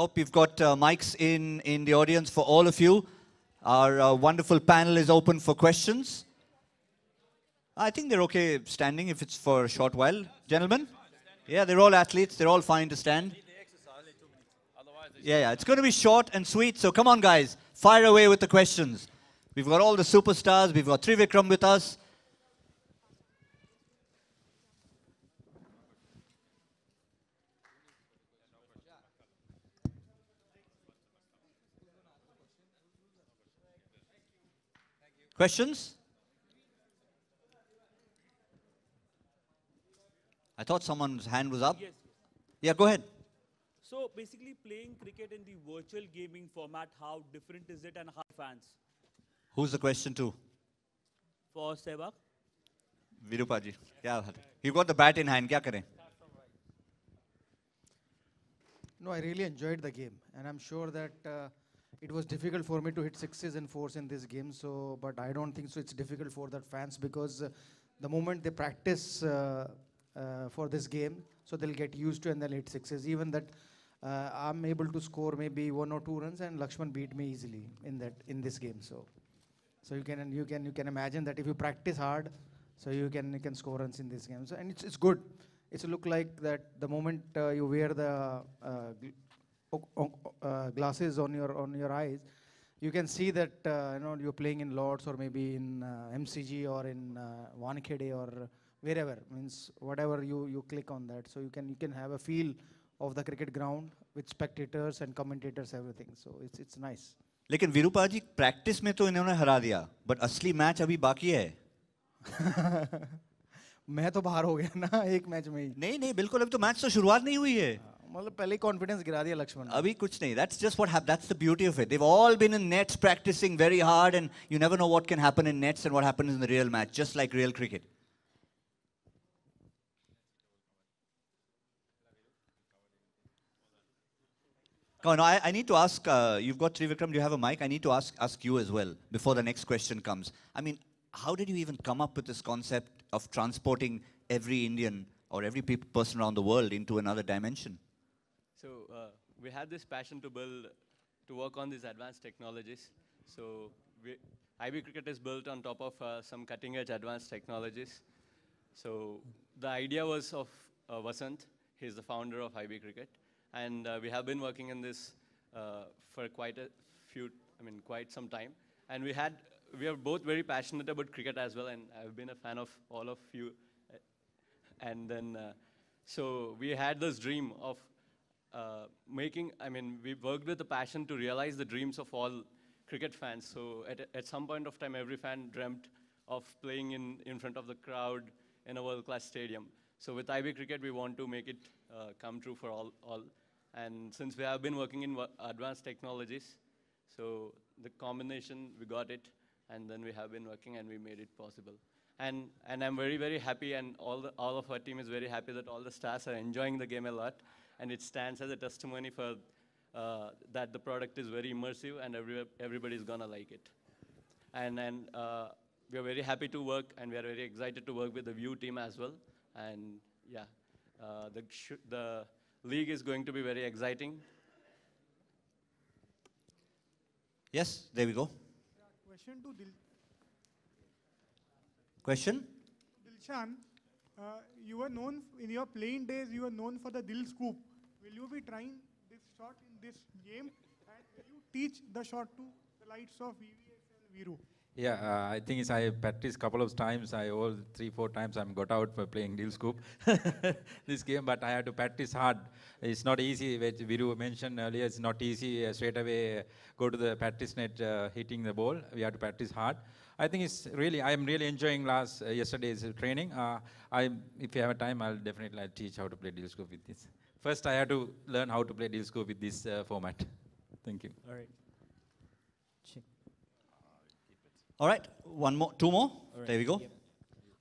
hope you've got uh, mics in, in the audience for all of you. Our uh, wonderful panel is open for questions. I think they're okay standing if it's for a short while. Gentlemen? Yeah, they're all athletes. They're all fine to stand. Yeah, yeah. It's going to be short and sweet. So come on, guys. Fire away with the questions. We've got all the superstars. We've got Trivikram with us. Questions? I thought someone's hand was up. Yes. Yeah, go ahead. So basically playing cricket in the virtual gaming format, how different is it and how fans? Who's the question to? For Sehwag. Virupa Kya You got the bat in hand. Kya kare? No, I really enjoyed the game. And I'm sure that uh, it was difficult for me to hit sixes and fours in this game. So, but I don't think so. It's difficult for the fans because uh, the moment they practice uh, uh, for this game, so they'll get used to and they'll hit sixes. Even that, uh, I'm able to score maybe one or two runs, and Lakshman beat me easily in that in this game. So, so you can you can you can imagine that if you practice hard, so you can you can score runs in this game. So, and it's it's good. It's look like that the moment uh, you wear the uh, uh, glasses on your on your eyes, you can see that uh, you know you're playing in Lords or maybe in uh, MCG or in uh, Wankhede or wherever means whatever you you click on that. So you can you can have a feel of the cricket ground with spectators and commentators everything. So it's it's nice. लेकिन विरूपा जी practice में तो इन्होंने हरा दिया but असली match अभी बाकी है मैं तो बाहर हो गया ना एक मैच में ही नहीं नहीं बिल्कुल अभी तो मैच तो शुरुआत नहीं हुई है मतलब पहले ही कॉन्फिडेंस गिरा दिया लक्ष्मण अभी कुछ नहीं that's just what that's the beauty of it they all been in nets practicing very hard and you never know what can happen in nets and what happens in the real match just like real cricket I, I, need to ask, uh, you've got Trivikram, do you have a mic? I need to ask, ask you as well before the next question comes. I mean, how did you even come up with this concept of transporting every Indian or every person around the world into another dimension? So uh, we had this passion to build, to work on these advanced technologies. So we, IB Cricket is built on top of uh, some cutting edge advanced technologies. So the idea was of uh, Vasant. He's the founder of IB Cricket. And uh, we have been working in this uh, for quite a few, I mean, quite some time. And we had, we are both very passionate about cricket as well. And I've been a fan of all of you. And then, uh, so we had this dream of uh, making, I mean, we worked with a passion to realize the dreams of all cricket fans. So at, at some point of time, every fan dreamt of playing in, in front of the crowd in a world-class stadium. So with IB Cricket, we want to make it uh, come true for all, all. And since we have been working in advanced technologies, so the combination, we got it, and then we have been working and we made it possible. And, and I'm very, very happy, and all, the, all of our team is very happy that all the stars are enjoying the game a lot and it stands as a testimony for uh, that the product is very immersive and every, everybody's gonna like it. And, then uh, we are very happy to work and we are very excited to work with the Vue team as well. And yeah, uh, the, the league is going to be very exciting. Yes, there we go. question to Dil Question? Dilshan, uh, you were known in your playing days. You were known for the dill scoop. Will you be trying this shot in this game? And will you teach the shot to the likes of VVS and Viru? Yeah, uh, I think it's I practiced couple of times. I all three, four times I'm got out for playing Deal Scoop this game, but I had to practice hard. It's not easy, which Viru mentioned earlier, it's not easy uh, straight away uh, go to the practice net uh, hitting the ball. We have to practice hard. I think it's really, I'm really enjoying last uh, yesterday's training. Uh, I, if you have a time, I'll definitely I'll teach how to play Deal Scoop with this. First, I had to learn how to play Deal Scoop with this format. Thank you. All right. Check. All right, one more, two more. Right. There we go.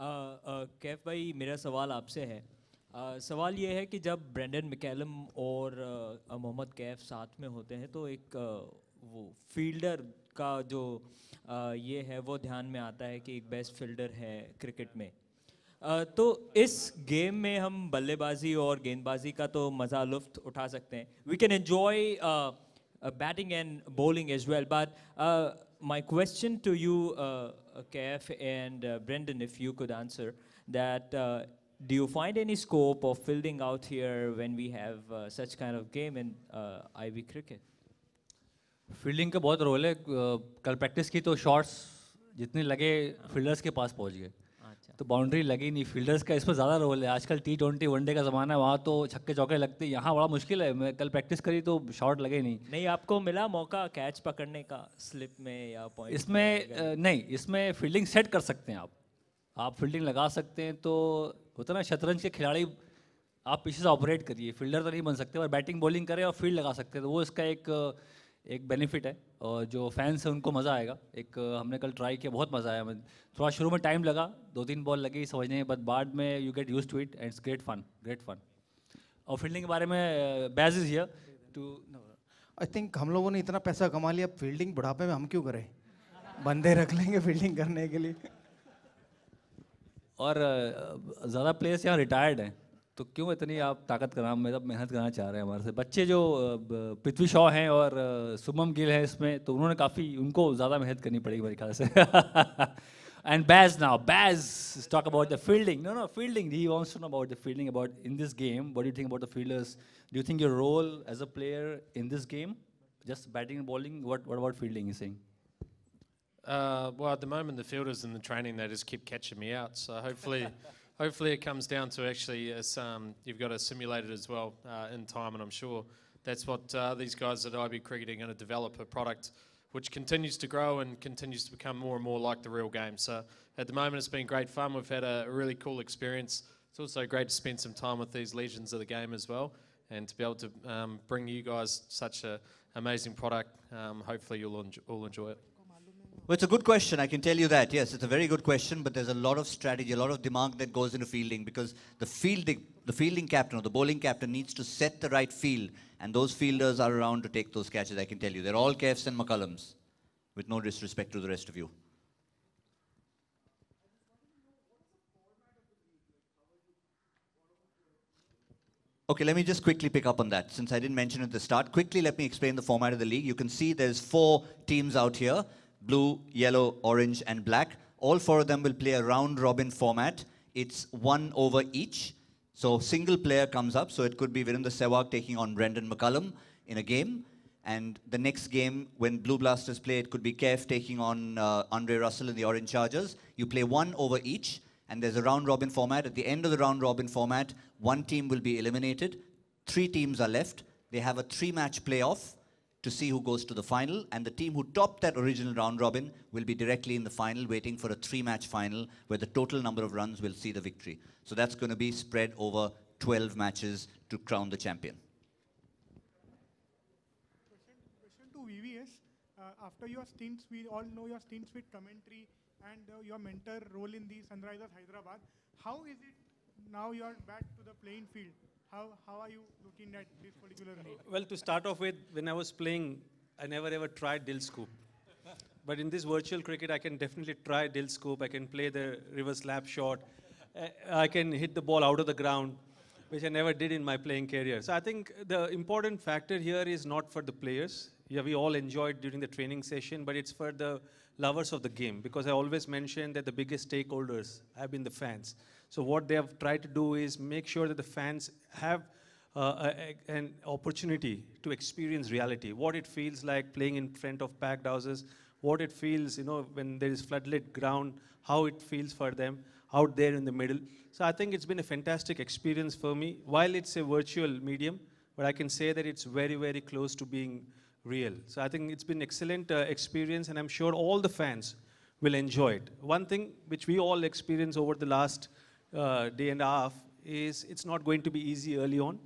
Kaif uh, uh, भाई मेरा सवाल आपसे है uh, सवाल ये है कि जब ब्रेंडन मिकैलम और मोहम्मद कैफ साथ में होते हैं तो एक वो फील्डर का जो ये है वो ध्यान में आता है कि एक बेस्ट फील्डर है क्रिकेट में तो इस गेम में हम बल्लेबाजी और गेंदबाजी का तो मज़ा लुफ्त उठा सकते हैं we can enjoy Uh, batting and bowling as well. But uh, my question to you, uh, KF and uh, Brendan, if you could answer that, uh, do you find any scope of fielding out here when we have uh, such kind of game in uh, Ivy cricket? Fielding का बहुत role है कल practice की तो shots जितने लगे fielders के पास पहुंच गए तो बाउंड्री लगी नहीं फील्डर्स का इस पर ज़्यादा रोल है आजकल टी ट्वेंटी वनडे का ज़माना है वहाँ तो छक्के चौके लगते यहाँ बड़ा मुश्किल है मैं कल प्रैक्टिस करी तो शॉट लगे नहीं नहीं आपको मिला मौका कैच पकड़ने का स्लिप में या पॉइंट इसमें नहीं इसमें फील्डिंग सेट कर सकते हैं आप आप फील्डिंग लगा सकते हैं तो होता ना शतरंज के खिलाड़ी आप पीछे से ऑपरेट करिए फील्डर तो नहीं बन सकते और बैटिंग बॉलिंग करें और फील्ड लगा सकते हैं तो वो इसका एक एक बेनिफिट है और जो फैंस हैं उनको मज़ा आएगा एक हमने कल ट्राई किया बहुत मज़ा आया थोड़ा शुरू में टाइम लगा दो तीन बॉल लगी समझने बट बाद बाद में you get used to it and it's great fun great fun और फील्डिंग के बारे में बैज is here too I think हम लोगों ने इतना पैसा कमा लिया फील्डिंग बुढ़ापे में हम क्यों करें बंदे रख लेंगे फील्डिंग करने के लिए और ज़्यादा प्लेयर्स यहाँ रिटायर्ड हैं तो क्यों इतनी आप ताकत करना मतलब मेहनत करना चाह रहे हैं हमारे से बच्चे जो पृथ्वी शॉ हैं और सुमम गिल हैं इसमें तो उन्होंने काफ़ी उनको ज़्यादा मेहनत करनी पड़ेगी मेरे ख्याल से एंड बैज नाउ बैज talk about the fielding no no fielding he wants to know about the fielding about in this game what you think about the fielders do you think your role as a player in this game just batting and bowling what what about fielding is sing Uh, well, at the moment, the fielders and the training they just keep catching me out. So hopefully, hopefully it comes down to actually as um, you've got to simulate it as well uh, in time, and I'm sure that's what uh, these guys at IB Cricket are going to develop a product which continues to grow and continues to become more and more like the real game. So at the moment, it's been great fun. We've had a really cool experience. It's also great to spend some time with these legends of the game as well, and to be able to um, bring you guys such an amazing product. Um, hopefully, you'll all enjoy it. Well, it's a good question. I can tell you that. Yes, it's a very good question, but there's a lot of strategy, a lot of demand that goes into fielding because the fielding, the fielding captain or the bowling captain needs to set the right field, and those fielders are around to take those catches. I can tell you, they're all Kefs and McCullums, with no disrespect to the rest of you. Okay, let me just quickly pick up on that since I didn't mention at the start. Quickly, let me explain the format of the league. You can see there's four teams out here blue, yellow, orange, and black. All four of them will play a round robin format. It's one over each. So single player comes up. So it could be Virendra Sehwag taking on Brendan McCullum in a game. And the next game, when Blue Blasters play, it could be Kev taking on uh, Andre Russell and the Orange Chargers. You play one over each, and there's a round robin format. At the end of the round robin format, one team will be eliminated. Three teams are left. They have a three match playoff to see who goes to the final. And the team who topped that original round robin will be directly in the final, waiting for a three-match final where the total number of runs will see the victory. So that's going to be spread over 12 matches to crown the champion. Question, question to VVS. Uh, after your stints, we all know your stints with commentary and uh, your mentor role in the Sunrisers Hyderabad. How is it now you're back to the playing field? How, how are you looking at this particular Well, to start off with, when I was playing, I never ever tried dill scoop. but in this virtual cricket, I can definitely try dill scoop. I can play the reverse slap shot. Eh, I can hit the ball out of the ground, which I never did in my playing career. So I think the important factor here is not for the players. Yeah, we all enjoyed during the training session, but it's for the lovers of the game because I always mention that the biggest stakeholders have been the fans. So what they have tried to do is make sure that the fans have uh, a, a, an opportunity to experience reality, what it feels like playing in front of packed houses, what it feels, you know, when there is floodlit ground, how it feels for them out there in the middle. So I think it's been a fantastic experience for me. While it's a virtual medium, but I can say that it's very, very close to being real. So I think it's been excellent uh, experience, and I'm sure all the fans will enjoy it. One thing which we all experienced over the last uh, day and a half is it's not going to be easy early on.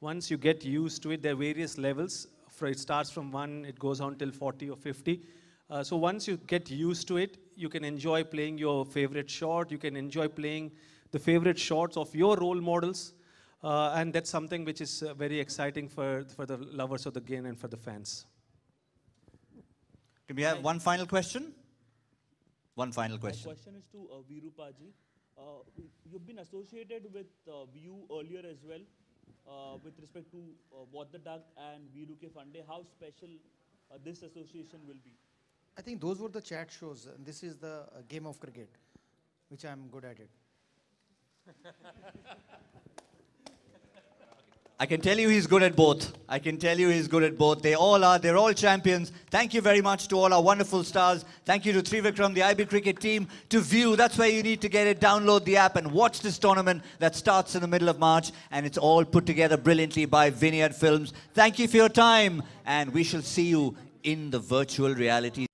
Once you get used to it, there are various levels. It starts from one, it goes on till 40 or 50. Uh, so once you get used to it, you can enjoy playing your favorite shot. You can enjoy playing the favorite shots of your role models. Uh, and that's something which is uh, very exciting for, for the lovers of the game and for the fans. Can we have one final question? One final question. My question is to uh, uh, you've been associated with uh, View earlier as well, uh, with respect to uh, What the Duck and VRUK Funday. How special uh, this association will be? I think those were the chat shows. And this is the uh, game of cricket, which I'm good at it. I can tell you he's good at both. I can tell you he's good at both. They all are. They're all champions. Thank you very much to all our wonderful stars. Thank you to Trivikram, the IB cricket team. To view, that's where you need to get it. Download the app and watch this tournament that starts in the middle of March. And it's all put together brilliantly by Vineyard Films. Thank you for your time. And we shall see you in the virtual reality.